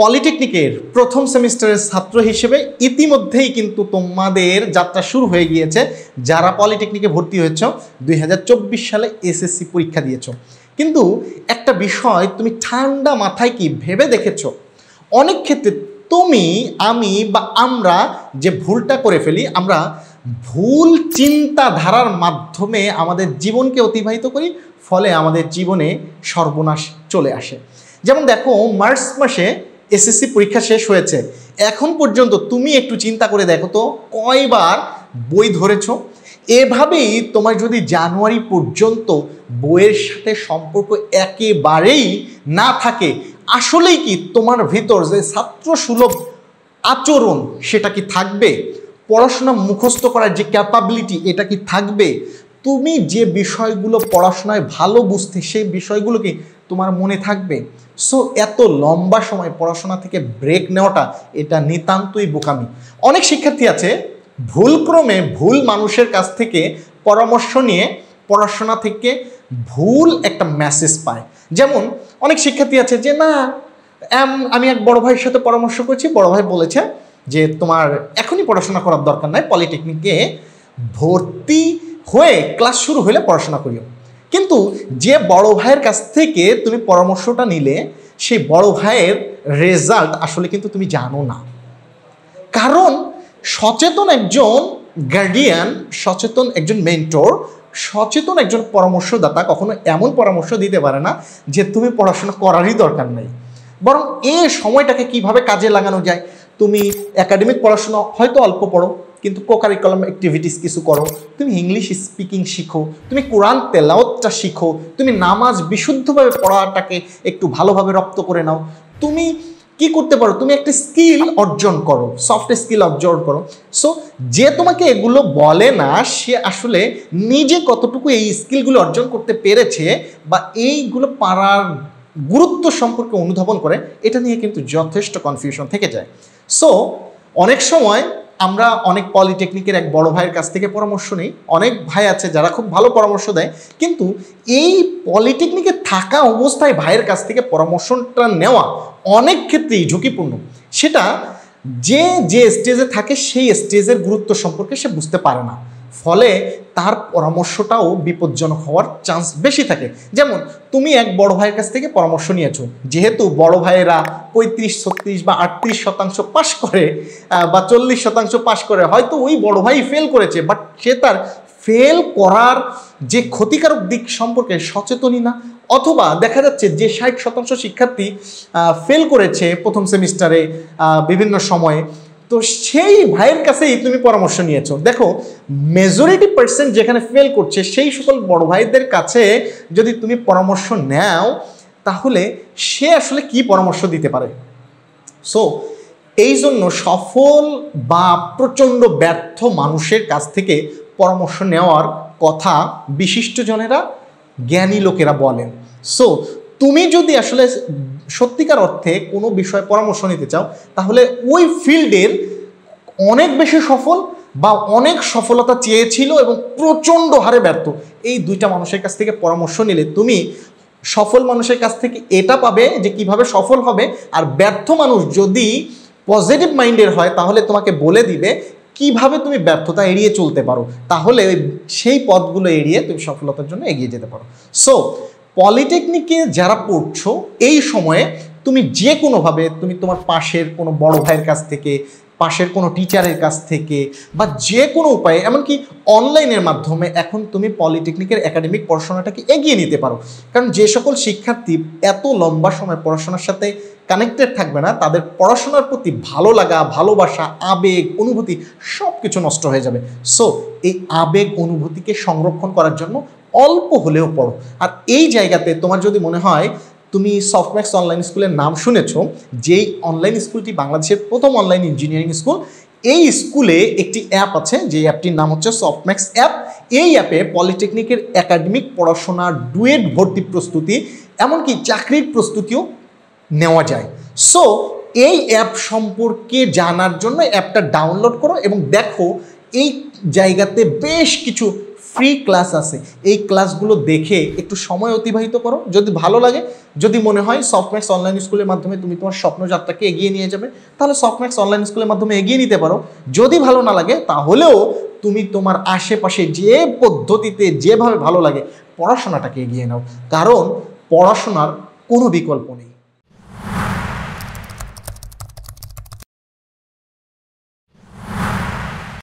পলিটেকনিকের প্রথম সেমিস্টারের ছাত্র হিসেবে ইতিমধ্যেই কিন্তু তোমাদের যাত্রা শুরু হয়ে গিয়েছে যারা পলিটেকনিকে ভর্তি হয়েছ দুই সালে এসএসসি পরীক্ষা দিয়েছ কিন্তু একটা বিষয় তুমি ঠান্ডা মাথায় কি ভেবে দেখেছ অনেক ক্ষেত্রে তুমি আমি বা আমরা যে ভুলটা করে ফেলি আমরা ভুল চিন্তাধারার মাধ্যমে আমাদের জীবনকে অতিবাহিত করি ফলে আমাদের জীবনে সর্বনাশ চলে আসে যেমন দেখো মার্চ মাসে এসএসসি পরীক্ষা শেষ হয়েছে এখন পর্যন্ত তুমি একটু চিন্তা করে দেখো তো কয়বার বই ধরেছ এভাবেই তোমার যদি জানুয়ারি পর্যন্ত বইয়ের সাথে সম্পর্ক একেবারেই না থাকে আসলেই কি তোমার ভিতর যে ছাত্র সুলভ আচরণ সেটা কি থাকবে পড়াশোনা মুখস্থ করার যে ক্যাপাবিলিটি এটা কি থাকবে তুমি যে বিষয়গুলো পড়াশোনায় ভালো বুঝতে সেই বিষয়গুলোকে তোমার মনে থাকবে সো এত লম্বা সময় পড়াশোনা থেকে ব্রেক নেওয়াটা এটা নিতান্তই বোকামি অনেক শিক্ষার্থী আছে ভুলক্রমে ভুল মানুষের কাছ থেকে পরামর্শ নিয়ে পড়াশোনা থেকে ভুল একটা মেসেজ পায় যেমন অনেক শিক্ষার্থী আছে যে না আমি এক বড় ভাইয়ের সাথে পরামর্শ করছি বড় ভাই বলেছে যে তোমার এখনই পড়াশোনা করার দরকার নাই পলিটেকনিকে ভর্তি হয়ে ক্লাস শুরু হলে পড়াশোনা করিও কিন্তু যে বড় ভাইয়ের কাছ থেকে তুমি পরামর্শটা নিলে সেই বড় ভাইয়ের রেজাল্ট আসলে কিন্তু তুমি জানো না কারণ সচেতন একজন গার্ডিয়ান সচেতন একজন মেন্টর সচেতন একজন পরামর্শদাতা কখনো এমন পরামর্শ দিতে পারে না যে তুমি পড়াশোনা করারই দরকার নেই বরং এ সময়টাকে কিভাবে কাজে লাগানো যায় তুমি একাডেমিক পড়াশোনা হয়তো অল্প পড়ো কিন্তু কোকারিকুলাম অ্যাক্টিভিটিস কিছু করো তুমি ইংলিশ স্পিকিং শিখো তুমি কোরআন তেলাওতটা শিখো তুমি নামাজ বিশুদ্ধভাবে পড়াটাকে একটু ভালোভাবে রপ্ত করে নাও তুমি কি করতে পারো তুমি একটা স্কিল অর্জন করো সফট স্কিল অর্জন করো সো যে তোমাকে এগুলো বলে না সে আসলে নিজে কতটুকু এই স্কিলগুলো অর্জন করতে পেরেছে বা এইগুলো পারার গুরুত্ব সম্পর্কে অনুধাবন করে এটা নিয়ে কিন্তু যথেষ্ট কনফিউশন থেকে যায় সো অনেক সময় আমরা অনেক পলিটেকনিকের এক বড় ভাইয়ের কাছ থেকে পরামর্শ নেই অনেক ভাই আছে যারা খুব ভালো পরামর্শ দেয় কিন্তু এই পলিটেকনিকে থাকা অবস্থায় ভাইয়ের কাছ থেকে পরামর্শটা নেওয়া অনেক ক্ষেত্রেই ঝুঁকিপূর্ণ সেটা যে যে স্টেজে থাকে সেই স্টেজের গুরুত্ব সম্পর্কে সে বুঝতে পারে না ফলে তার পরামর্শটাও বিপজ্জনক হওয়ার চান্স বেশি থাকে যেমন তুমি এক বড় ভাইয়ের কাছ থেকে পরামর্শ নিয়েছো যেহেতু বড় ভাইয়েরা পঁয়ত্রিশ ছত্রিশ বা আটত্রিশ শতাংশ পাশ করে বা চল্লিশ শতাংশ পাশ করে হয়তো ওই বড় ভাই ফেল করেছে বাট সে তার ফেল করার যে ক্ষতিকারক দিক সম্পর্কে সচেতনই না অথবা দেখা যাচ্ছে যে ষাট শতাংশ শিক্ষার্থী ফেল করেছে প্রথম সেমিস্টারে বিভিন্ন সময়ে তো সেই ভাইয়ের কাছেই তুমি পরামর্শ নিয়েছো দেখো মেজরিটি পার্সেন্ট যেখানে ফেল করছে সেই সকল বড় ভাইদের কাছে যদি তুমি পরামর্শ নেও তাহলে সে আসলে কি পরামর্শ দিতে পারে সো এই জন্য সফল বা প্রচণ্ড ব্যর্থ মানুষের কাছ থেকে পরামর্শ নেওয়ার কথা বিশিষ্টজনেরা জ্ঞানী লোকেরা বলেন সো তুমি যদি আসলে সত্যিকার অর্থে কোনো বিষয়ে পরামর্শ নিতে চাও তাহলে ওই ফিল্ডের অনেক বেশি সফল বা অনেক সফলতা চেয়েছিল এবং প্রচণ্ড হারে ব্যর্থ এই দুইটা মানুষের কাছ থেকে পরামর্শ নিলে তুমি সফল মানুষের কাছ থেকে এটা পাবে যে কিভাবে সফল হবে আর ব্যর্থ মানুষ যদি পজিটিভ মাইন্ডের হয় তাহলে তোমাকে বলে দিবে কিভাবে তুমি ব্যর্থতা এড়িয়ে চলতে পারো তাহলে সেই পথগুলো এড়িয়ে তুমি সফলতার জন্য এগিয়ে যেতে পারো সো পলিটেকনিকে যারা পড়ছো এই সময়ে তুমি যে কোনোভাবে তুমি তোমার পাশের কোনো বড় ভাইয়ের কাছ থেকে পাশের কোনো টিচারের কাছ থেকে বা যে কোনো উপায়ে এমনকি অনলাইনের মাধ্যমে এখন তুমি পলিটেকনিকের একাডেমিক পড়াশোনাটাকে এগিয়ে নিতে পারো কারণ যে সকল শিক্ষার্থী এত লম্বা সময় পড়াশোনার সাথে কানেক্টেড থাকবে না তাদের পড়াশোনার প্রতি ভালো লাগা ভালোবাসা আবেগ অনুভূতি সব কিছু নষ্ট হয়ে যাবে সো এই আবেগ অনুভূতিকে সংরক্ষণ করার জন্য অল্প হলেও পড়ো আর এই জায়গাতে তোমার যদি মনে হয় তুমি সফটম্যাক্স অনলাইন স্কুলের নাম শুনেছ যেই অনলাইন স্কুলটি বাংলাদেশের প্রথম অনলাইন ইঞ্জিনিয়ারিং স্কুল এই স্কুলে একটি অ্যাপ আছে যে অ্যাপটির নাম হচ্ছে সফটম্যাক্স অ্যাপ এই অ্যাপে পলিটেকনিকের একাডেমিক পড়াশোনা ডুয়েট ভর্তি প্রস্তুতি এমনকি চাকরির প্রস্তুতিও নেওয়া যায় সো এই অ্যাপ সম্পর্কে জানার জন্য অ্যাপটা ডাউনলোড করো এবং দেখো এই জায়গাতে বেশ কিছু ফ্রি ক্লাস আছে এই ক্লাসগুলো দেখে একটু সময় অতিবাহিত করো যদি ভালো লাগে যদি মনে হয় সফটম্যাক্স অনলাইন স্কুলের মাধ্যমে তুমি তোমার স্বপ্নযাত্রাকে এগিয়ে নিয়ে যাবে তাহলে সফটম্যাক্স অনলাইন স্কুলের মাধ্যমে এগিয়ে নিতে পারো যদি ভালো না লাগে তাহলেও তুমি তোমার আশেপাশে যে পদ্ধতিতে যেভাবে ভালো লাগে পড়াশোনাটাকে এগিয়ে নাও কারণ পড়াশোনার কোনো বিকল্প নেই